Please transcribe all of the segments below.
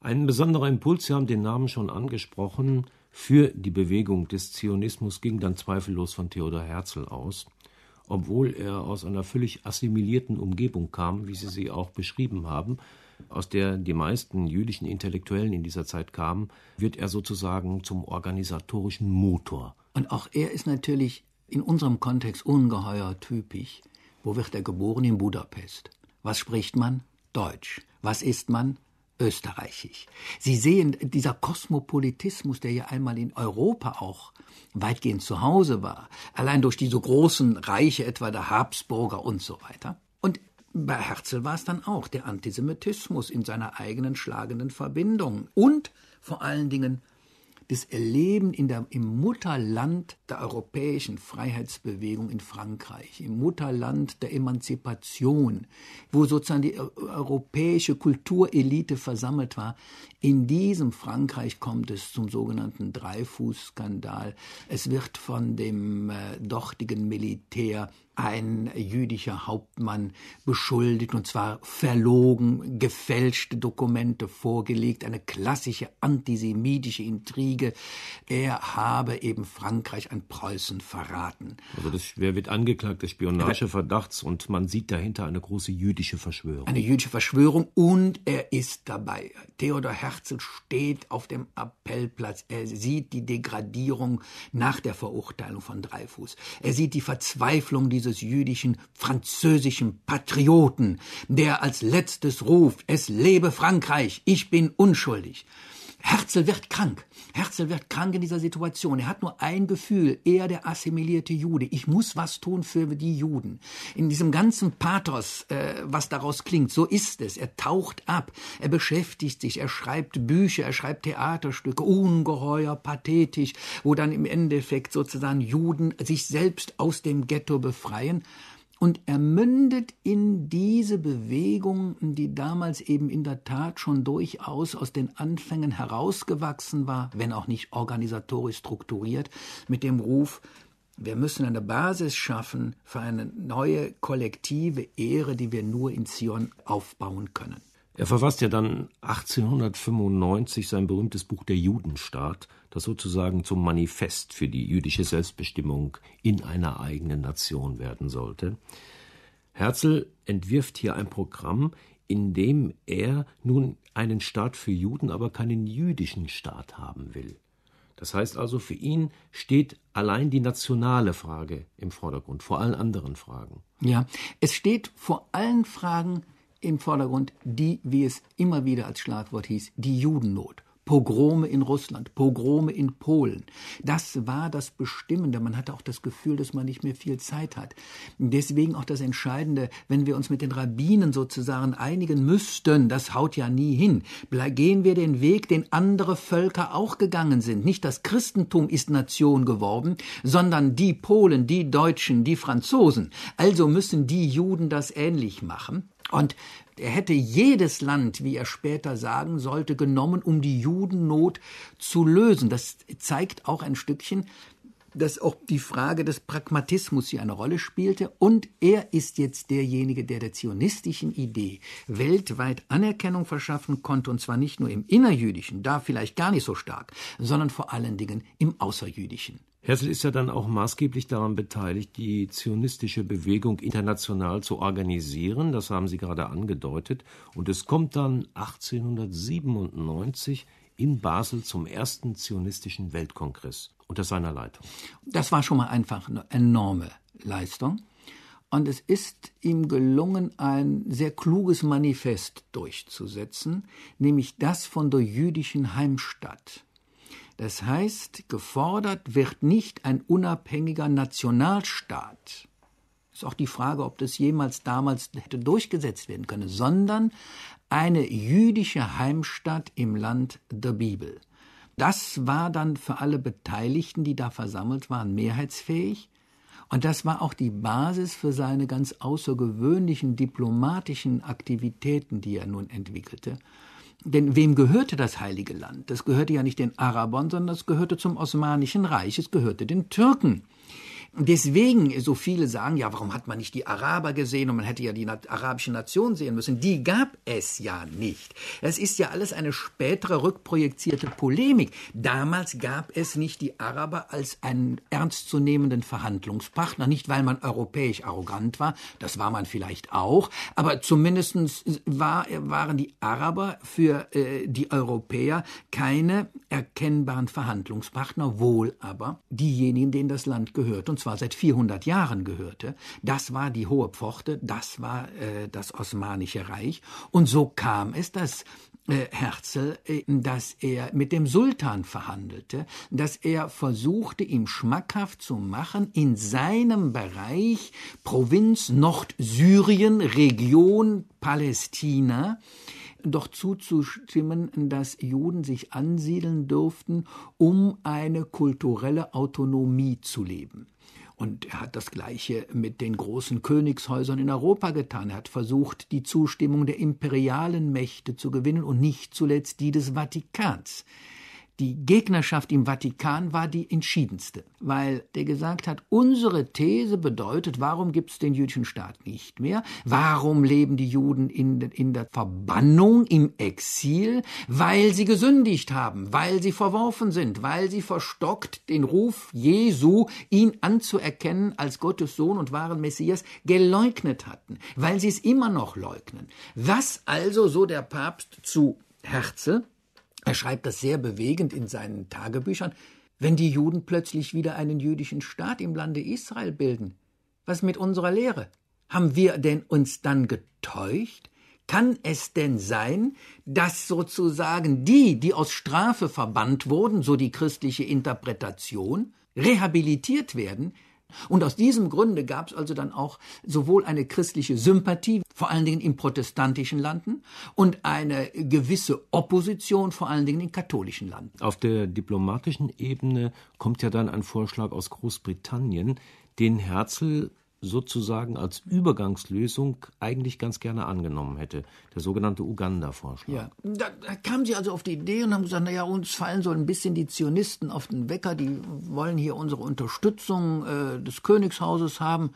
Ein besonderer Impuls, Sie haben den Namen schon angesprochen, für die Bewegung des Zionismus ging dann zweifellos von Theodor Herzl aus, obwohl er aus einer völlig assimilierten Umgebung kam, wie Sie sie auch beschrieben haben, aus der die meisten jüdischen Intellektuellen in dieser Zeit kamen, wird er sozusagen zum organisatorischen Motor. Und auch er ist natürlich in unserem Kontext ungeheuer typisch. Wo wird er geboren? In Budapest. Was spricht man? Deutsch. Was ist man? österreichisch. Sie sehen, dieser Kosmopolitismus, der ja einmal in Europa auch weitgehend zu Hause war, allein durch diese großen Reiche, etwa der Habsburger und so weiter. Und bei Herzl war es dann auch der Antisemitismus in seiner eigenen schlagenden Verbindung und vor allen Dingen das Erleben in der, im Mutterland der europäischen Freiheitsbewegung in Frankreich, im Mutterland der Emanzipation, wo sozusagen die europäische Kulturelite versammelt war. In diesem Frankreich kommt es zum sogenannten Dreifußskandal. Es wird von dem äh, dortigen Militär ein jüdischer Hauptmann beschuldigt, und zwar verlogen, gefälschte Dokumente vorgelegt, eine klassische antisemitische Intrige. Er habe eben Frankreich an Preußen verraten. Also das, wer wird angeklagt des Spionageverdachts und man sieht dahinter eine große jüdische Verschwörung. Eine jüdische Verschwörung und er ist dabei. Theodor Herzl steht auf dem Appellplatz. Er sieht die Degradierung nach der Verurteilung von Dreyfus. Er sieht die Verzweiflung dieser dieses jüdischen, französischen Patrioten, der als letztes ruft, es lebe Frankreich, ich bin unschuldig. Herzl wird krank. Herzl wird krank in dieser Situation. Er hat nur ein Gefühl, er der assimilierte Jude. Ich muss was tun für die Juden. In diesem ganzen Pathos, äh, was daraus klingt, so ist es. Er taucht ab, er beschäftigt sich, er schreibt Bücher, er schreibt Theaterstücke, ungeheuer pathetisch, wo dann im Endeffekt sozusagen Juden sich selbst aus dem Ghetto befreien und er mündet in diese Bewegung, die damals eben in der Tat schon durchaus aus den Anfängen herausgewachsen war, wenn auch nicht organisatorisch strukturiert, mit dem Ruf, wir müssen eine Basis schaffen für eine neue kollektive Ehre, die wir nur in Zion aufbauen können. Er verfasst ja dann 1895 sein berühmtes Buch Der Judenstaat, das sozusagen zum Manifest für die jüdische Selbstbestimmung in einer eigenen Nation werden sollte. Herzl entwirft hier ein Programm, in dem er nun einen Staat für Juden, aber keinen jüdischen Staat haben will. Das heißt also, für ihn steht allein die nationale Frage im Vordergrund, vor allen anderen Fragen. Ja, es steht vor allen Fragen im Vordergrund die, wie es immer wieder als Schlagwort hieß, die Judennot. Pogrome in Russland, Pogrome in Polen. Das war das Bestimmende. Man hatte auch das Gefühl, dass man nicht mehr viel Zeit hat. Deswegen auch das Entscheidende, wenn wir uns mit den Rabbinen sozusagen einigen müssten, das haut ja nie hin. Gehen wir den Weg, den andere Völker auch gegangen sind. Nicht das Christentum ist Nation geworden, sondern die Polen, die Deutschen, die Franzosen. Also müssen die Juden das ähnlich machen. Und er hätte jedes Land, wie er später sagen sollte, genommen, um die Judennot zu lösen. Das zeigt auch ein Stückchen, dass auch die Frage des Pragmatismus hier eine Rolle spielte. Und er ist jetzt derjenige, der der zionistischen Idee weltweit Anerkennung verschaffen konnte, und zwar nicht nur im innerjüdischen, da vielleicht gar nicht so stark, sondern vor allen Dingen im außerjüdischen. Herzl ist ja dann auch maßgeblich daran beteiligt, die zionistische Bewegung international zu organisieren, das haben Sie gerade angedeutet, und es kommt dann 1897 in Basel zum ersten zionistischen Weltkongress unter seiner Leitung. Das war schon mal einfach eine enorme Leistung. Und es ist ihm gelungen, ein sehr kluges Manifest durchzusetzen, nämlich das von der jüdischen Heimstadt. Das heißt, gefordert wird nicht ein unabhängiger Nationalstaat. Ist auch die Frage, ob das jemals damals hätte durchgesetzt werden können, sondern eine jüdische Heimstadt im Land der Bibel. Das war dann für alle Beteiligten, die da versammelt waren, mehrheitsfähig. Und das war auch die Basis für seine ganz außergewöhnlichen diplomatischen Aktivitäten, die er nun entwickelte denn wem gehörte das Heilige Land? Das gehörte ja nicht den Arabern, sondern es gehörte zum Osmanischen Reich, es gehörte den Türken. Deswegen, so viele sagen, ja, warum hat man nicht die Araber gesehen und man hätte ja die arabische Nation sehen müssen. Die gab es ja nicht. Das ist ja alles eine spätere rückprojizierte Polemik. Damals gab es nicht die Araber als einen ernstzunehmenden Verhandlungspartner, nicht weil man europäisch arrogant war, das war man vielleicht auch, aber zumindest war, waren die Araber für äh, die Europäer keine erkennbaren Verhandlungspartner, wohl aber diejenigen, denen das Land gehört und und zwar seit 400 Jahren gehörte. Das war die Hohe Pforte, das war äh, das Osmanische Reich. Und so kam es, dass äh, Herzl, äh, dass er mit dem Sultan verhandelte, dass er versuchte, ihm schmackhaft zu machen, in seinem Bereich Provinz Nordsyrien, Region Palästina, doch zuzustimmen, dass Juden sich ansiedeln dürften, um eine kulturelle Autonomie zu leben. Und er hat das Gleiche mit den großen Königshäusern in Europa getan. Er hat versucht, die Zustimmung der imperialen Mächte zu gewinnen und nicht zuletzt die des Vatikans. Die Gegnerschaft im Vatikan war die entschiedenste, weil der gesagt hat, unsere These bedeutet, warum gibt es den jüdischen Staat nicht mehr? Warum leben die Juden in, in der Verbannung, im Exil? Weil sie gesündigt haben, weil sie verworfen sind, weil sie verstockt den Ruf Jesu, ihn anzuerkennen als Gottes Sohn und wahren Messias, geleugnet hatten, weil sie es immer noch leugnen. Was also, so der Papst zu Herzl, er schreibt das sehr bewegend in seinen Tagebüchern, wenn die Juden plötzlich wieder einen jüdischen Staat im Lande Israel bilden. Was mit unserer Lehre? Haben wir denn uns dann getäuscht? Kann es denn sein, dass sozusagen die, die aus Strafe verbannt wurden, so die christliche Interpretation, rehabilitiert werden, und aus diesem Grunde gab es also dann auch sowohl eine christliche Sympathie, vor allen Dingen in protestantischen Landen, und eine gewisse Opposition, vor allen Dingen in katholischen Landen. Auf der diplomatischen Ebene kommt ja dann ein Vorschlag aus Großbritannien, den Herzl sozusagen als Übergangslösung eigentlich ganz gerne angenommen hätte, der sogenannte Uganda-Vorschlag. Ja, da, da kamen sie also auf die Idee und haben gesagt, naja, uns fallen so ein bisschen die Zionisten auf den Wecker, die wollen hier unsere Unterstützung äh, des Königshauses haben.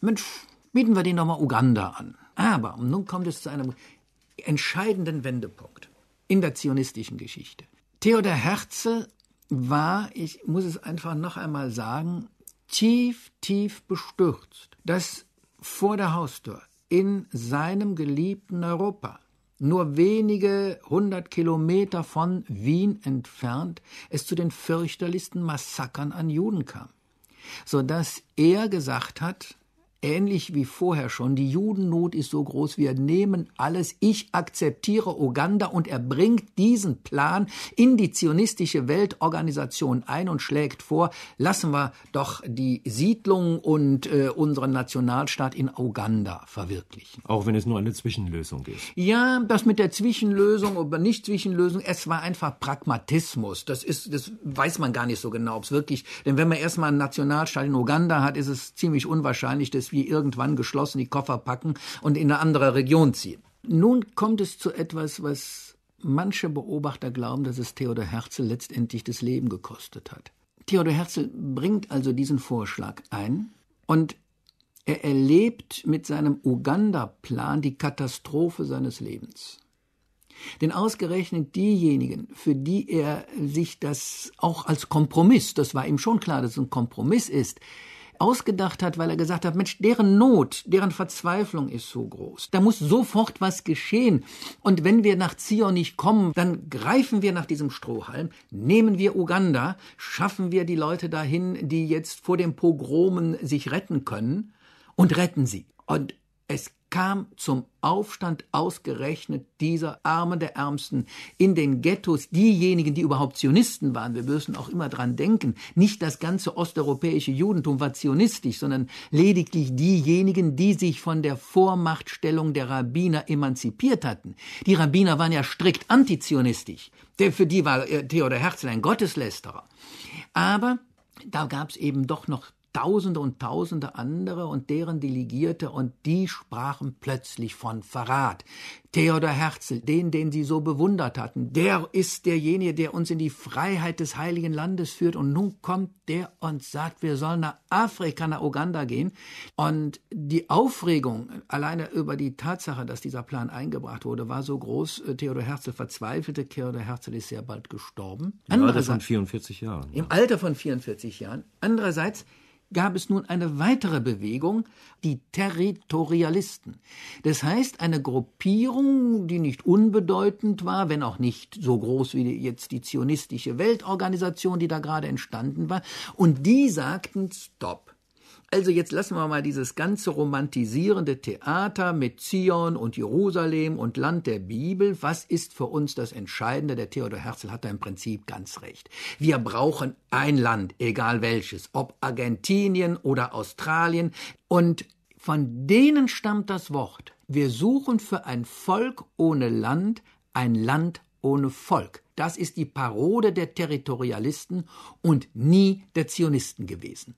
Mensch, bieten wir denen doch mal Uganda an. Aber, nun kommt es zu einem entscheidenden Wendepunkt in der zionistischen Geschichte. Theodor Herzl war, ich muss es einfach noch einmal sagen, tief, tief bestürzt, dass vor der Haustür in seinem geliebten Europa, nur wenige hundert Kilometer von Wien entfernt, es zu den fürchterlichsten Massakern an Juden kam, so dass er gesagt hat, ähnlich wie vorher schon, die Judennot ist so groß, wir nehmen alles, ich akzeptiere Uganda und er bringt diesen Plan in die zionistische Weltorganisation ein und schlägt vor, lassen wir doch die Siedlung und äh, unseren Nationalstaat in Uganda verwirklichen. Auch wenn es nur eine Zwischenlösung ist. Ja, das mit der Zwischenlösung oder nicht Zwischenlösung, es war einfach Pragmatismus. Das ist, das weiß man gar nicht so genau, ob es wirklich, denn wenn man erstmal einen Nationalstaat in Uganda hat, ist es ziemlich unwahrscheinlich, dass wie irgendwann geschlossen die Koffer packen und in eine andere Region ziehen. Nun kommt es zu etwas, was manche Beobachter glauben, dass es Theodor Herzl letztendlich das Leben gekostet hat. Theodor Herzl bringt also diesen Vorschlag ein und er erlebt mit seinem Uganda-Plan die Katastrophe seines Lebens. Denn ausgerechnet diejenigen, für die er sich das auch als Kompromiss, das war ihm schon klar, dass es ein Kompromiss ist, ausgedacht hat, weil er gesagt hat, Mensch, deren Not, deren Verzweiflung ist so groß. Da muss sofort was geschehen. Und wenn wir nach Zion nicht kommen, dann greifen wir nach diesem Strohhalm, nehmen wir Uganda, schaffen wir die Leute dahin, die jetzt vor den Pogromen sich retten können und retten sie. Und es kam zum Aufstand ausgerechnet dieser Armen der Ärmsten in den Ghettos, diejenigen, die überhaupt Zionisten waren. Wir müssen auch immer dran denken. Nicht das ganze osteuropäische Judentum war zionistisch, sondern lediglich diejenigen, die sich von der Vormachtstellung der Rabbiner emanzipiert hatten. Die Rabbiner waren ja strikt antizionistisch. Für die war äh, Theodor Herzl ein Gotteslästerer. Aber da gab es eben doch noch Tausende und Tausende andere und deren Delegierte, und die sprachen plötzlich von Verrat. Theodor Herzl, den, den sie so bewundert hatten, der ist derjenige, der uns in die Freiheit des heiligen Landes führt, und nun kommt der und sagt, wir sollen nach Afrika, nach Uganda gehen. Und die Aufregung alleine über die Tatsache, dass dieser Plan eingebracht wurde, war so groß. Theodor Herzl verzweifelte, Theodor Herzl ist sehr bald gestorben. Im Alter von 44 Jahren. Im Alter von 44 Jahren. Andererseits gab es nun eine weitere Bewegung, die Territorialisten. Das heißt, eine Gruppierung, die nicht unbedeutend war, wenn auch nicht so groß wie jetzt die zionistische Weltorganisation, die da gerade entstanden war. Und die sagten, Stopp. Also jetzt lassen wir mal dieses ganze romantisierende Theater mit Zion und Jerusalem und Land der Bibel. Was ist für uns das Entscheidende? Der Theodor Herzl hat da im Prinzip ganz recht. Wir brauchen ein Land, egal welches, ob Argentinien oder Australien. Und von denen stammt das Wort. Wir suchen für ein Volk ohne Land ein Land ohne Volk. Das ist die Parode der Territorialisten und nie der Zionisten gewesen.